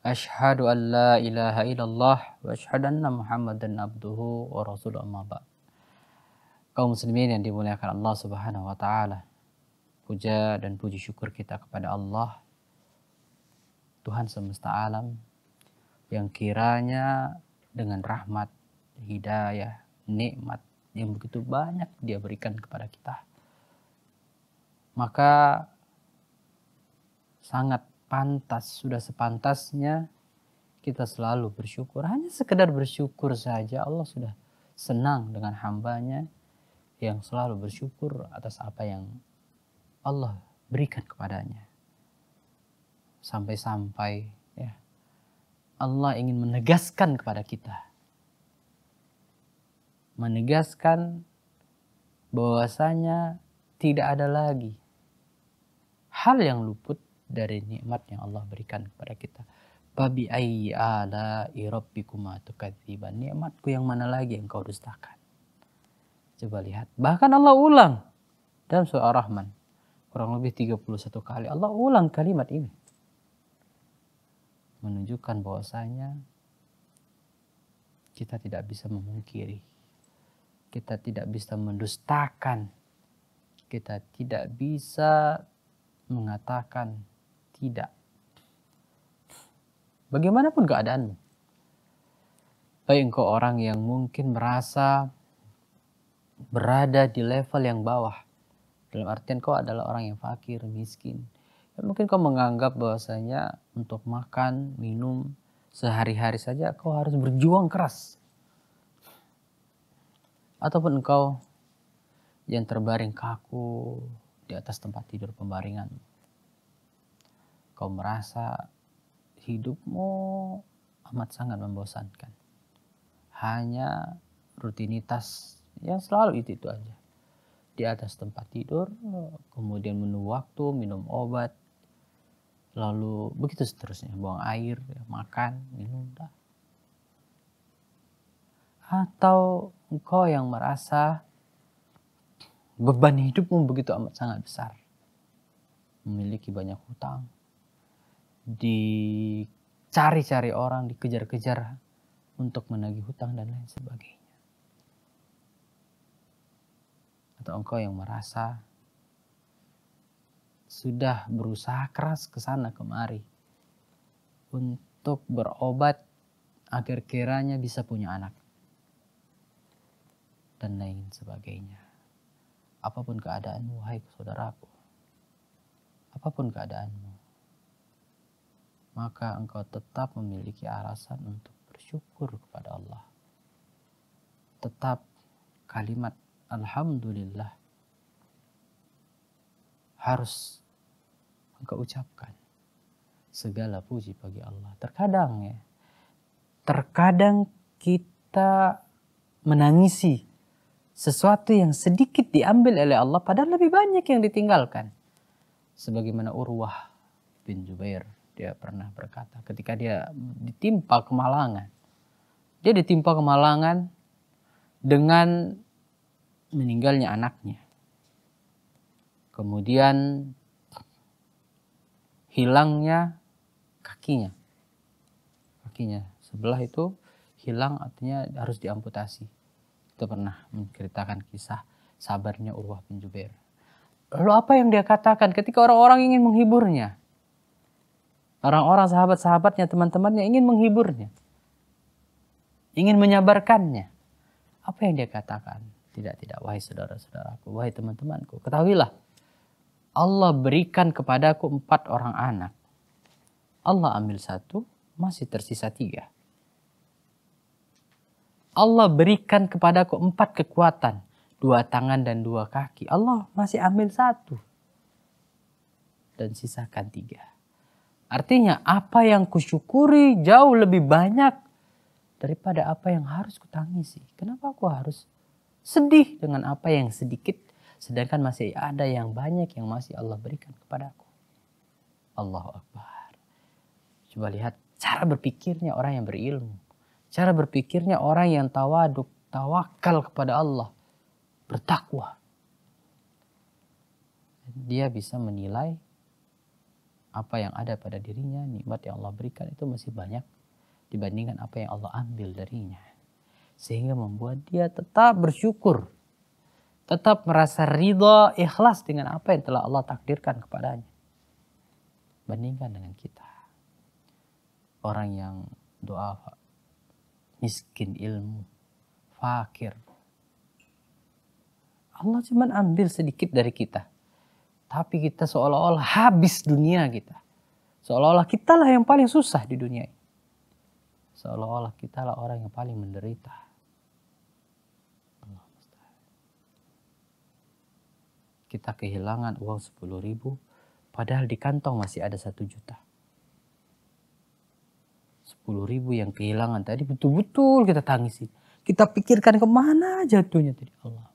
Ashhadu an la ilaha illallah wa ashhadu anna Muhammadan abduhu wa rasuluh amma Kaum muslimin yang dimuliakan Allah Subhanahu wa taala. Puja dan puji syukur kita kepada Allah Tuhan semesta alam yang kiranya dengan rahmat, hidayah, nikmat yang begitu banyak dia berikan kepada kita maka sangat pantas, sudah sepantasnya kita selalu bersyukur. Hanya sekedar bersyukur saja Allah sudah senang dengan hambanya yang selalu bersyukur atas apa yang Allah berikan kepadanya. Sampai-sampai ya Allah ingin menegaskan kepada kita. Menegaskan bahwasanya tidak ada lagi hal yang luput dari nikmat yang Allah berikan kepada kita. Babi ayyi ala rabbikuma tukadziban. Nikmatku yang mana lagi yang kau dustakan? Coba lihat. Bahkan Allah ulang dalam surah Ar-Rahman. Kurang lebih 31 kali Allah ulang kalimat ini. Menunjukkan bahwasanya kita tidak bisa memungkiri. Kita tidak bisa mendustakan. Kita tidak bisa mengatakan tidak. Bagaimanapun keadaanmu. Baik engkau orang yang mungkin merasa berada di level yang bawah. Dalam artian kau adalah orang yang fakir, miskin. Dan ya, mungkin kau menganggap bahwasanya untuk makan, minum, sehari-hari saja kau harus berjuang keras. Ataupun engkau yang terbaring kaku di atas tempat tidur pembaringanmu Kau merasa hidupmu amat sangat membosankan. Hanya rutinitas yang selalu itu itu aja. Di atas tempat tidur, kemudian menunggu waktu, minum obat, lalu begitu seterusnya, buang air, makan, minum dah. Atau engkau yang merasa beban hidupmu begitu amat sangat besar. Memiliki banyak hutang, dicari-cari orang, dikejar-kejar untuk menagih hutang dan lain sebagainya. Atau engkau yang merasa sudah berusaha keras ke sana kemari untuk berobat agar kiranya bisa punya anak dan lain sebagainya. Apapun keadaanmu, hai saudaraku. Apapun keadaanmu maka engkau tetap memiliki alasan untuk bersyukur kepada Allah. Tetap kalimat Alhamdulillah harus engkau ucapkan segala puji bagi Allah. Terkadang ya, terkadang kita menangisi sesuatu yang sedikit diambil oleh Allah padahal lebih banyak yang ditinggalkan. Sebagaimana Urwah bin Jubair dia pernah berkata ketika dia ditimpa kemalangan. Dia ditimpa kemalangan dengan meninggalnya anaknya. Kemudian hilangnya kakinya. Kakinya sebelah itu hilang artinya harus diamputasi. itu pernah menceritakan kisah sabarnya Urwah bin Jubair. Lalu apa yang dia katakan ketika orang-orang ingin menghiburnya? Orang-orang sahabat-sahabatnya, teman-temannya ingin menghiburnya. Ingin menyabarkannya. Apa yang dia katakan? Tidak, tidak. Wahai saudara-saudaraku, wahai teman-temanku. Ketahuilah, Allah berikan kepadaku empat orang anak. Allah ambil satu, masih tersisa tiga. Allah berikan kepadaku empat kekuatan. Dua tangan dan dua kaki. Allah masih ambil satu. Dan sisakan tiga Artinya apa yang kusyukuri jauh lebih banyak daripada apa yang harus kutangisi. Kenapa aku harus sedih dengan apa yang sedikit sedangkan masih ada yang banyak yang masih Allah berikan kepada aku. Allahu Akbar. Coba lihat cara berpikirnya orang yang berilmu. Cara berpikirnya orang yang tawaduk, tawakal kepada Allah. Bertakwa. Dia bisa menilai apa yang ada pada dirinya, nikmat yang Allah berikan itu masih banyak dibandingkan apa yang Allah ambil darinya. Sehingga membuat dia tetap bersyukur, tetap merasa ridha, ikhlas dengan apa yang telah Allah takdirkan kepadanya. Bandingkan dengan kita. Orang yang doa miskin ilmu, fakir. Allah cuma ambil sedikit dari kita. Tapi kita seolah-olah habis dunia kita. Seolah-olah kita lah yang paling susah di dunia ini. Seolah-olah kita lah orang yang paling menderita. Kita kehilangan uang 10 ribu, padahal di kantong masih ada satu juta. 10 ribu yang kehilangan tadi betul-betul kita tangisi. Kita pikirkan kemana jatuhnya tadi Allah.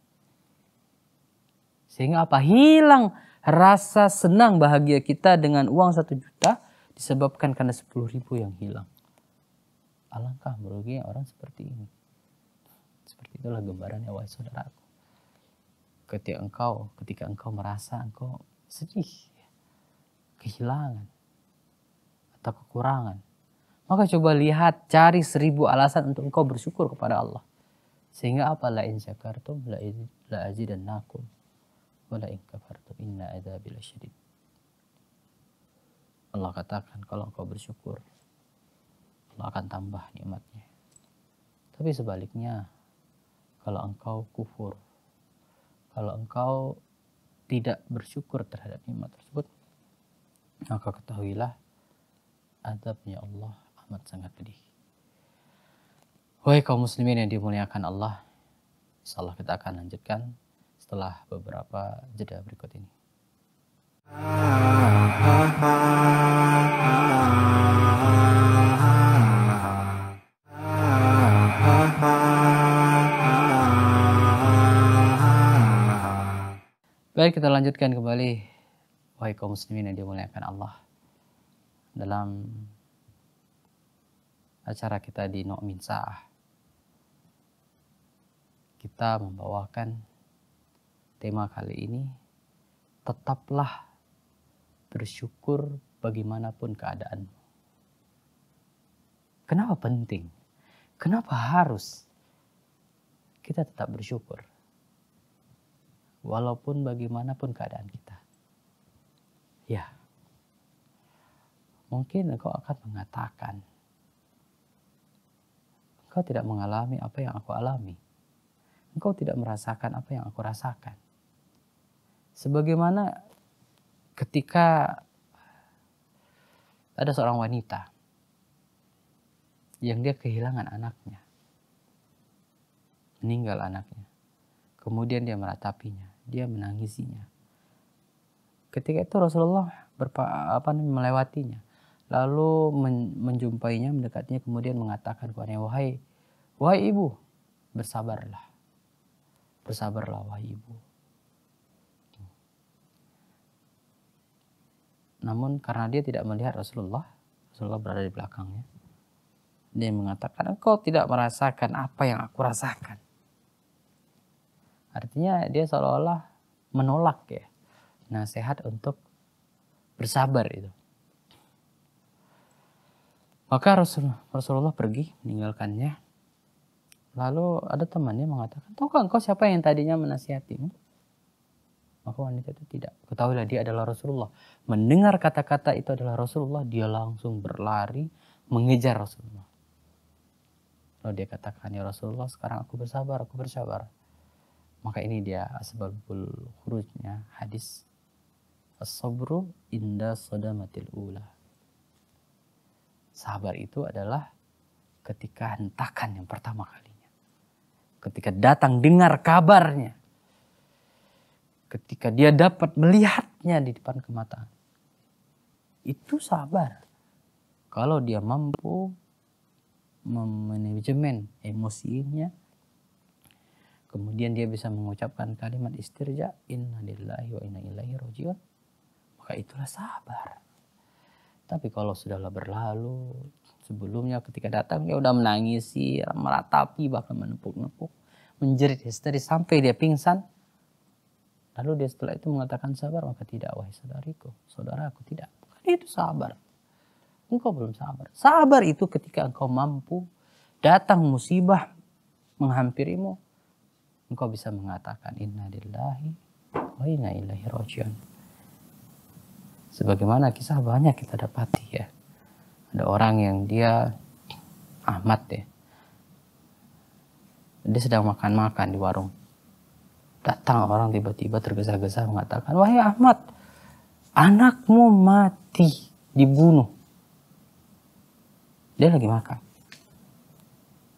Sehingga apa? Hilang rasa senang bahagia kita dengan uang satu juta disebabkan karena sepuluh ribu yang hilang. Alangkah merugi orang seperti ini. Seperti itulah gambarannya wahai saudaraku. Ketika engkau, ketika engkau merasa engkau sedih, kehilangan, atau kekurangan, maka coba lihat, cari seribu alasan untuk engkau bersyukur kepada Allah. Sehingga apa? La in syakartum, la, la nakum wala in kafartu inna adzabi lasyadid Allah katakan kalau engkau bersyukur Allah akan tambah nikmatnya tapi sebaliknya kalau engkau kufur kalau engkau tidak bersyukur terhadap nikmat tersebut maka ketahuilah adabnya Allah amat sangat pedih Wahai kaum muslimin yang dimuliakan Allah, insya Allah kita akan lanjutkan setelah beberapa jeda berikut ini. Baik, kita lanjutkan kembali. Wahai kaum muslimin yang dimuliakan Allah. Dalam acara kita di Nu'min Sa'ah. Kita membawakan tema kali ini, tetaplah bersyukur bagaimanapun keadaanmu. Kenapa penting? Kenapa harus kita tetap bersyukur? Walaupun bagaimanapun keadaan kita. Ya, mungkin engkau akan mengatakan, engkau tidak mengalami apa yang aku alami. Engkau tidak merasakan apa yang aku rasakan Sebagaimana ketika ada seorang wanita yang dia kehilangan anaknya. Meninggal anaknya. Kemudian dia meratapinya, dia menangisinya. Ketika itu Rasulullah berpa, apa, melewatinya. Lalu men, menjumpainya, mendekatinya kemudian mengatakan kepadanya, wahai, wahai ibu, bersabarlah. Bersabarlah wahai ibu. Namun karena dia tidak melihat Rasulullah, Rasulullah berada di belakangnya. Dia mengatakan, engkau tidak merasakan apa yang aku rasakan. Artinya dia seolah-olah menolak ya nasihat untuk bersabar itu. Maka Rasulullah, Rasulullah pergi meninggalkannya. Lalu ada temannya mengatakan, tahukah engkau siapa yang tadinya menasihatimu? maka wanita itu tidak. Ketahuilah dia adalah Rasulullah. Mendengar kata-kata itu adalah Rasulullah, dia langsung berlari mengejar Rasulullah. Lalu dia katakan, ya Rasulullah sekarang aku bersabar, aku bersabar. Maka ini dia asbabul khurujnya hadis. As-sabru inda sodamatil ula. Sabar itu adalah ketika hentakan yang pertama kalinya. Ketika datang dengar kabarnya ketika dia dapat melihatnya di depan kematian Itu sabar. Kalau dia mampu memanajemen emosinya, kemudian dia bisa mengucapkan kalimat istirja, inna lillahi wa inna ilaihi rojiun, maka itulah sabar. Tapi kalau sudahlah berlalu, sebelumnya ketika datang dia udah menangisi, meratapi, bahkan menepuk-nepuk, menjerit histeris sampai dia pingsan, Lalu dia setelah itu mengatakan sabar, maka tidak wahai saudariku, saudaraku tidak. Bukan itu sabar. Engkau belum sabar. Sabar itu ketika engkau mampu datang musibah menghampirimu, engkau bisa mengatakan inna lillahi wa inna ilaihi rajiun. Sebagaimana kisah banyak kita dapati ya. Ada orang yang dia Ahmad ya. Dia sedang makan-makan di warung Datang orang tiba-tiba tergesa-gesa mengatakan, Wahai Ahmad, anakmu mati, dibunuh. Dia lagi makan.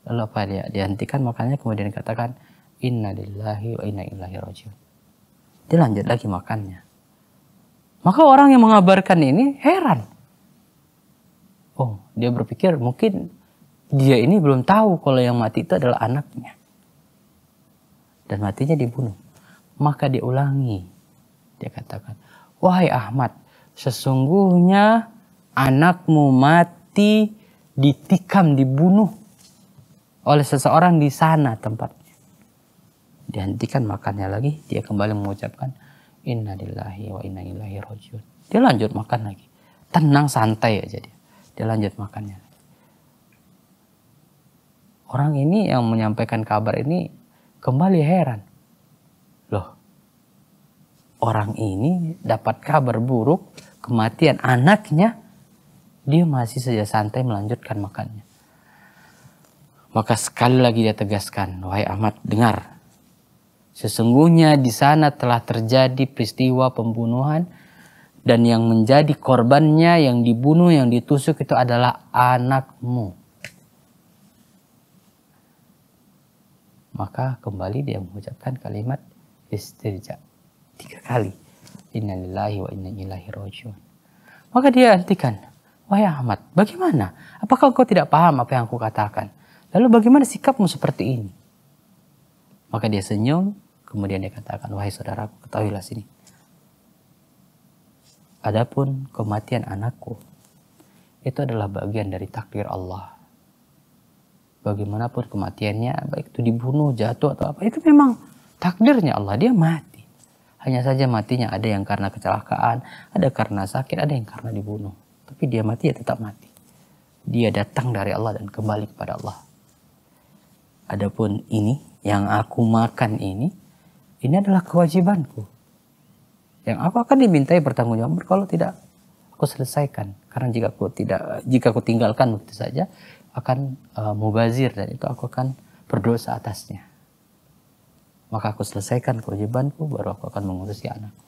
Lalu apa dia? Dihentikan makannya kemudian dikatakan, Inna lillahi wa inna ilahi rojiun. Dia lanjut lagi makannya. Maka orang yang mengabarkan ini heran. Oh, dia berpikir mungkin dia ini belum tahu kalau yang mati itu adalah anaknya dan matinya dibunuh. Maka diulangi. Dia katakan, Wahai Ahmad, sesungguhnya anakmu mati ditikam, dibunuh oleh seseorang di sana tempatnya. Dihentikan makannya lagi, dia kembali mengucapkan, Innalillahi wa inna ilahi rojiun. Dia lanjut makan lagi. Tenang, santai aja dia. Dia lanjut makannya Orang ini yang menyampaikan kabar ini kembali heran. Loh, orang ini dapat kabar buruk kematian anaknya, dia masih saja santai melanjutkan makannya. Maka sekali lagi dia tegaskan, wahai Ahmad, dengar. Sesungguhnya di sana telah terjadi peristiwa pembunuhan dan yang menjadi korbannya yang dibunuh, yang ditusuk itu adalah anakmu. maka kembali dia mengucapkan kalimat istirja tiga kali innalillahi wa inna ilaihi rajiun maka dia hentikan wahai Ahmad bagaimana apakah kau tidak paham apa yang aku katakan lalu bagaimana sikapmu seperti ini maka dia senyum kemudian dia katakan wahai saudaraku ketahuilah sini adapun kematian anakku itu adalah bagian dari takdir Allah bagaimanapun kematiannya baik itu dibunuh jatuh atau apa itu memang takdirnya Allah dia mati hanya saja matinya ada yang karena kecelakaan ada karena sakit ada yang karena dibunuh tapi dia mati ya tetap mati dia datang dari Allah dan kembali kepada Allah adapun ini yang aku makan ini ini adalah kewajibanku yang aku akan dimintai pertanggungjawaban kalau tidak aku selesaikan karena jika aku tidak jika aku tinggalkan begitu saja akan uh, mubazir dan itu aku akan berdosa atasnya. Maka aku selesaikan kewajibanku baru aku akan mengurusi anakku.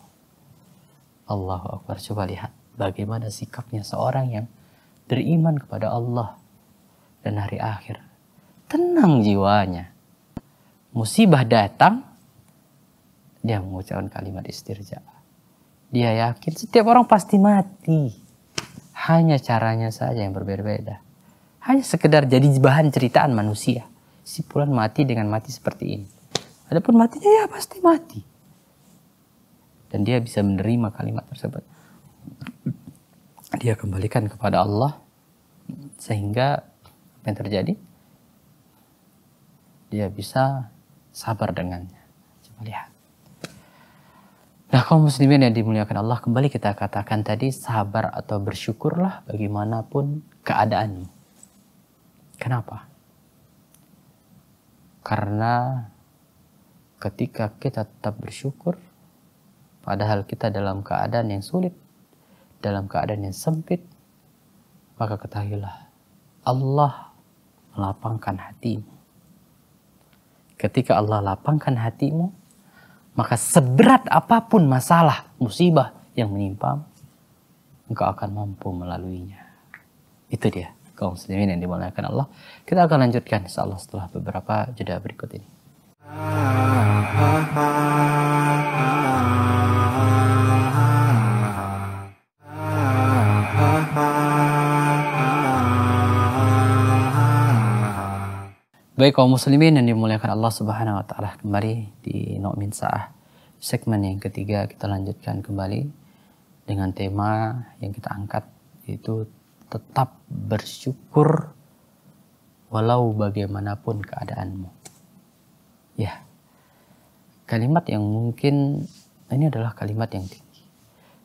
Allahu Akbar. Coba lihat bagaimana sikapnya seorang yang beriman kepada Allah dan hari akhir. Tenang jiwanya. Musibah datang, dia mengucapkan kalimat istirja. Dia yakin setiap orang pasti mati. Hanya caranya saja yang berbeda-beda hanya sekedar jadi bahan ceritaan manusia. Si Pulan mati dengan mati seperti ini. Adapun matinya ya pasti mati. Dan dia bisa menerima kalimat tersebut. Dia kembalikan kepada Allah sehingga apa yang terjadi? Dia bisa sabar dengannya. Coba lihat. Nah, kaum muslimin yang dimuliakan Allah, kembali kita katakan tadi sabar atau bersyukurlah bagaimanapun keadaanmu Kenapa? Karena ketika kita tetap bersyukur, padahal kita dalam keadaan yang sulit, dalam keadaan yang sempit, maka ketahuilah Allah melapangkan hatimu. Ketika Allah lapangkan hatimu, maka seberat apapun masalah, musibah yang menimpa, engkau akan mampu melaluinya. Itu dia kaum muslimin yang dimuliakan Allah. Kita akan lanjutkan insyaallah setelah beberapa jeda berikut ini. Baik kaum muslimin yang dimuliakan Allah Subhanahu wa taala kembali di Nokmin Saah segmen yang ketiga kita lanjutkan kembali dengan tema yang kita angkat yaitu tetap bersyukur walau bagaimanapun keadaanmu. Ya, kalimat yang mungkin ini adalah kalimat yang tinggi.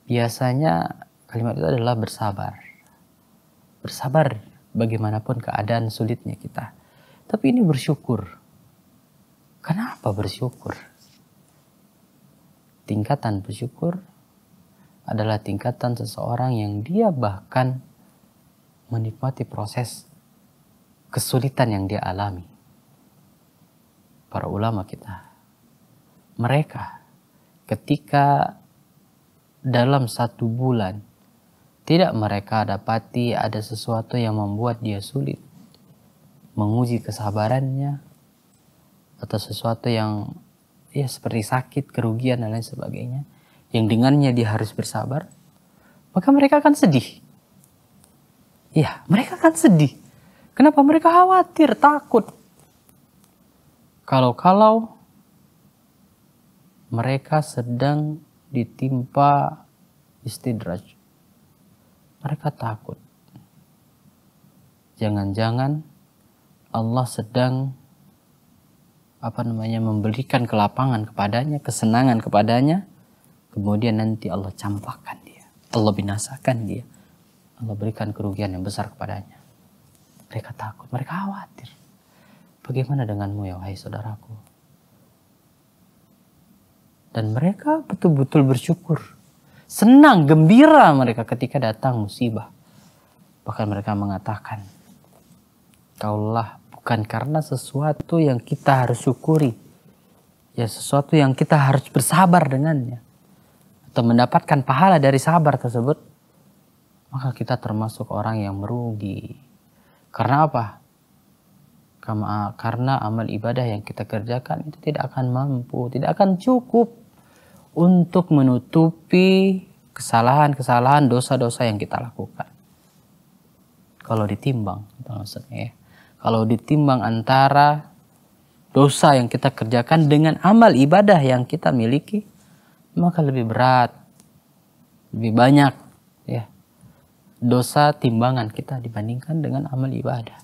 Biasanya kalimat itu adalah bersabar. Bersabar bagaimanapun keadaan sulitnya kita. Tapi ini bersyukur. Kenapa bersyukur? Tingkatan bersyukur adalah tingkatan seseorang yang dia bahkan menikmati proses kesulitan yang dia alami. Para ulama kita, mereka ketika dalam satu bulan tidak mereka dapati ada sesuatu yang membuat dia sulit menguji kesabarannya atau sesuatu yang ya seperti sakit, kerugian dan lain sebagainya yang dengannya dia harus bersabar, maka mereka akan sedih Ya, mereka akan sedih. Kenapa mereka khawatir, takut? Kalau-kalau mereka sedang ditimpa istidraj. Mereka takut. Jangan-jangan Allah sedang apa namanya memberikan kelapangan kepadanya, kesenangan kepadanya, kemudian nanti Allah campakkan dia, Allah binasakan dia. Allah berikan kerugian yang besar kepadanya. Mereka takut, mereka khawatir. Bagaimana denganmu ya wahai saudaraku? Dan mereka betul-betul bersyukur. Senang, gembira mereka ketika datang musibah. Bahkan mereka mengatakan, Kaulah bukan karena sesuatu yang kita harus syukuri. Ya sesuatu yang kita harus bersabar dengannya. Atau mendapatkan pahala dari sabar tersebut maka kita termasuk orang yang merugi. Karena apa? Karena amal ibadah yang kita kerjakan itu tidak akan mampu, tidak akan cukup untuk menutupi kesalahan-kesalahan, dosa-dosa yang kita lakukan. Kalau ditimbang, gitu maksudnya ya. Kalau ditimbang antara dosa yang kita kerjakan dengan amal ibadah yang kita miliki, maka lebih berat, lebih banyak ya dosa timbangan kita dibandingkan dengan amal ibadah.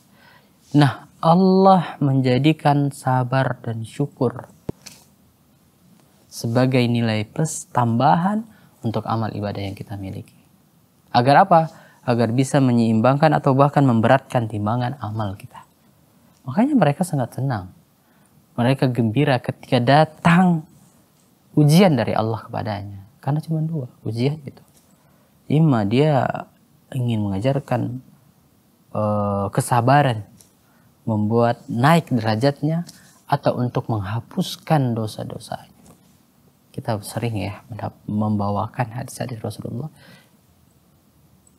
Nah, Allah menjadikan sabar dan syukur sebagai nilai plus tambahan untuk amal ibadah yang kita miliki. Agar apa? Agar bisa menyeimbangkan atau bahkan memberatkan timbangan amal kita. Makanya mereka sangat senang. Mereka gembira ketika datang ujian dari Allah kepadanya. Karena cuma dua, ujian itu. Ima dia ingin mengajarkan eh, kesabaran membuat naik derajatnya atau untuk menghapuskan dosa-dosanya. Kita sering ya membawakan hadis-hadis Rasulullah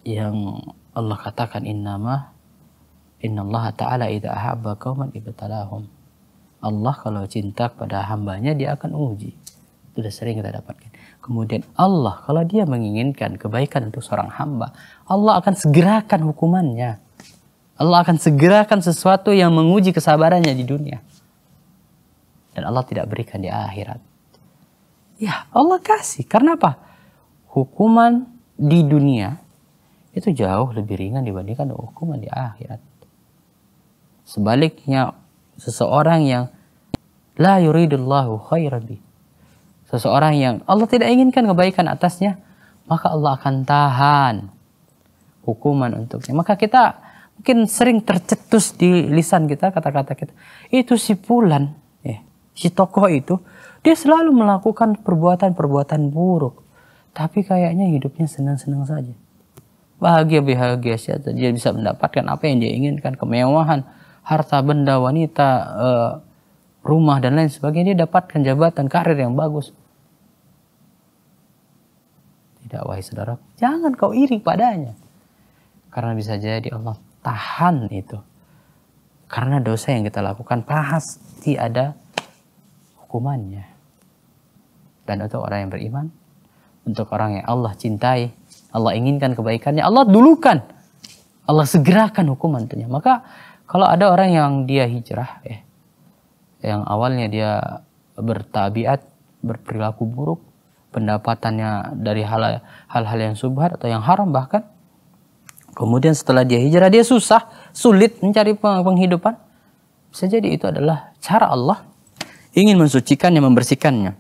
yang Allah katakan innama innallaha ta'ala idza ahabba qauman ibtalahum. Allah kalau cinta kepada hambanya dia akan uji. sudah sering kita dapatkan. Kemudian Allah kalau dia menginginkan kebaikan untuk seorang hamba, Allah akan segerakan hukumannya. Allah akan segerakan sesuatu yang menguji kesabarannya di dunia. Dan Allah tidak berikan di akhirat. Ya Allah kasih. Karena apa? Hukuman di dunia itu jauh lebih ringan dibandingkan hukuman di akhirat. Sebaliknya seseorang yang la yuridullahu khairabi seseorang yang Allah tidak inginkan kebaikan atasnya, maka Allah akan tahan hukuman untuknya. Maka kita mungkin sering tercetus di lisan kita kata-kata kita. Itu si Pulan, ya, eh, si tokoh itu, dia selalu melakukan perbuatan-perbuatan buruk. Tapi kayaknya hidupnya senang-senang saja. Bahagia-bahagia saja. Dia bisa mendapatkan apa yang dia inginkan. Kemewahan, harta benda, wanita, eh, rumah, dan lain sebagainya. Dia dapatkan jabatan, karir yang bagus tidak wahai saudara, jangan kau iri padanya. Karena bisa jadi Allah tahan itu. Karena dosa yang kita lakukan pasti ada hukumannya. Dan untuk orang yang beriman, untuk orang yang Allah cintai, Allah inginkan kebaikannya, Allah dulukan. Allah segerakan hukuman tentunya. Maka kalau ada orang yang dia hijrah, eh, yang awalnya dia bertabiat, berperilaku buruk, pendapatannya dari hal-hal yang subhat atau yang haram bahkan. Kemudian setelah dia hijrah dia susah, sulit mencari penghidupan. Bisa jadi itu adalah cara Allah ingin mensucikannya, membersihkannya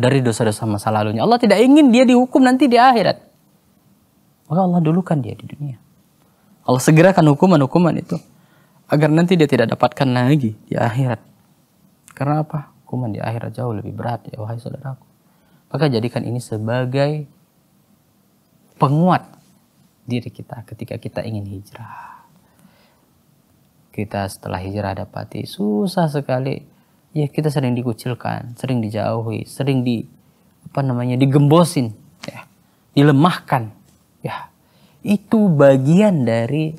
dari dosa-dosa masa lalunya. Allah tidak ingin dia dihukum nanti di akhirat. Maka Allah dulukan dia di dunia. Allah segerakan hukuman-hukuman itu agar nanti dia tidak dapatkan lagi di akhirat. Karena apa? Hukuman di akhirat jauh lebih berat ya wahai saudaraku. Maka jadikan ini sebagai penguat diri kita ketika kita ingin hijrah. Kita setelah hijrah dapati susah sekali. Ya kita sering dikucilkan, sering dijauhi, sering di apa namanya digembosin, ya, dilemahkan. Ya itu bagian dari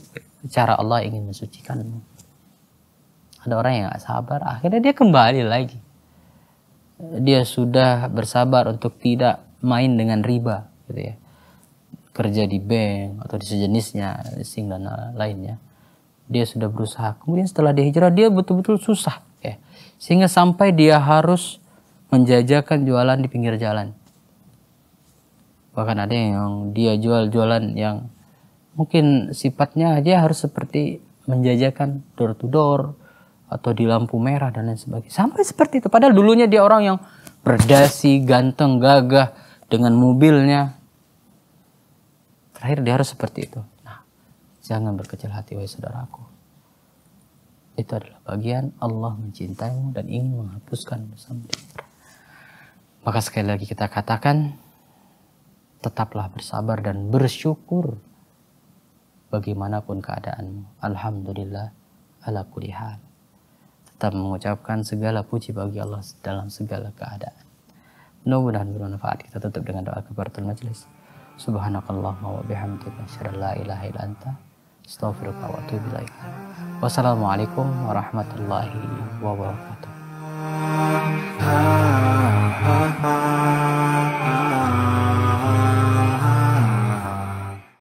cara Allah ingin mensucikanmu. Ada orang yang gak sabar, akhirnya dia kembali lagi dia sudah bersabar untuk tidak main dengan riba gitu ya kerja di bank atau di sejenisnya sing dan lainnya dia sudah berusaha kemudian setelah dia hijrah dia betul-betul susah ya sehingga sampai dia harus menjajakan jualan di pinggir jalan bahkan ada yang dia jual jualan yang mungkin sifatnya aja harus seperti menjajakan door to door atau di lampu merah dan lain sebagainya. Sampai seperti itu. Padahal dulunya dia orang yang berdasi, ganteng, gagah dengan mobilnya. Terakhir dia harus seperti itu. Nah, jangan berkecil hati wahai saudaraku. Itu adalah bagian Allah mencintaimu dan ingin menghapuskan dosamu. Maka sekali lagi kita katakan, tetaplah bersabar dan bersyukur bagaimanapun keadaanmu. Alhamdulillah ala kulihat tetap mengucapkan segala puji bagi Allah dalam segala keadaan. Mudah-mudahan bermanfaat. Kita tutup dengan doa kebaratul majlis. Subhanakallahumma wa bihamdika asyhadu la ilaha illa anta astaghfiruka wa atubu ilaik. Wassalamualaikum warahmatullahi wabarakatuh.